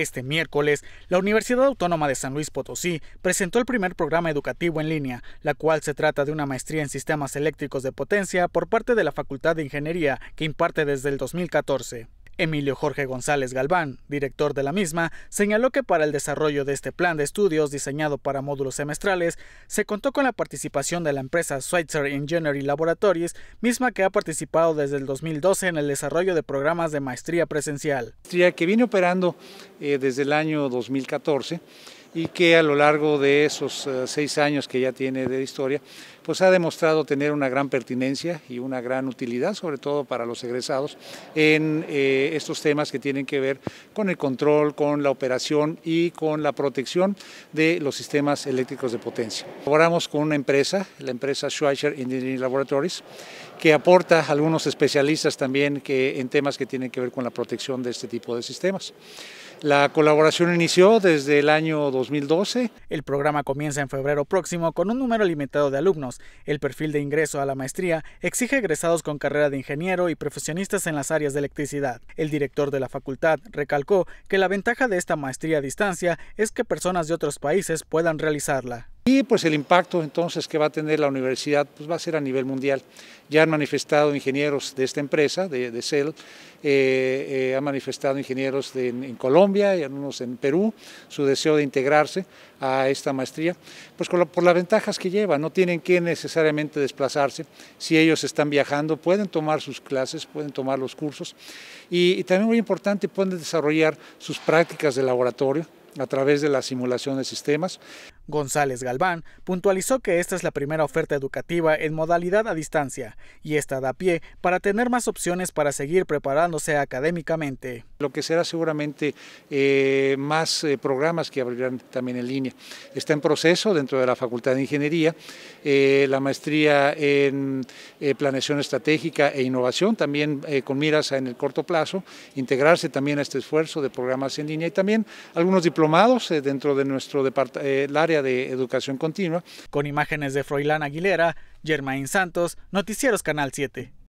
Este miércoles, la Universidad Autónoma de San Luis Potosí presentó el primer programa educativo en línea, la cual se trata de una maestría en sistemas eléctricos de potencia por parte de la Facultad de Ingeniería que imparte desde el 2014. Emilio Jorge González Galván, director de la misma, señaló que para el desarrollo de este plan de estudios diseñado para módulos semestrales, se contó con la participación de la empresa Switzer Engineering Laboratories, misma que ha participado desde el 2012 en el desarrollo de programas de maestría presencial. Que viene operando eh, desde el año 2014 y que a lo largo de esos eh, seis años que ya tiene de historia, pues ha demostrado tener una gran pertinencia y una gran utilidad, sobre todo para los egresados, en eh, estos temas que tienen que ver con el control, con la operación y con la protección de los sistemas eléctricos de potencia. Colaboramos con una empresa, la empresa Schweizer Engineering Laboratories, que aporta algunos especialistas también que, en temas que tienen que ver con la protección de este tipo de sistemas. La colaboración inició desde el año 2012. El programa comienza en febrero próximo con un número limitado de alumnos. El perfil de ingreso a la maestría exige egresados con carrera de ingeniero y profesionistas en las áreas de electricidad. El director de la facultad recalcó que la ventaja de esta maestría a distancia es que personas de otros países puedan realizarla. Y pues el impacto entonces que va a tener la universidad pues va a ser a nivel mundial. Ya han manifestado ingenieros de esta empresa, de, CEL, eh, eh, han manifestado ingenieros en, Colombia y algunos en Perú, su deseo de integrarse a esta maestría, pues por las ventajas que lleva, no tienen que necesariamente desplazarse, si ellos están viajando pueden tomar sus clases, pueden tomar los cursos y también muy importante pueden desarrollar sus prácticas de laboratorio a través de la simulación de sistemas. González Galván puntualizó que esta es la primera oferta educativa en modalidad a distancia y esta da pie para tener más opciones para seguir preparándose académicamente. Lo que será seguramente eh, más eh, programas que abrirán también en línea. Está en proceso dentro de la Facultad de Ingeniería eh, la maestría en planeación estratégica e innovación, también con miras en el corto plazo, integrarse también a este esfuerzo de programas en línea y también algunos diplomados dentro de nuestro departamento área de educación continua. Con imágenes de Froilán Aguilera, Germain Santos, Noticieros Canal 7.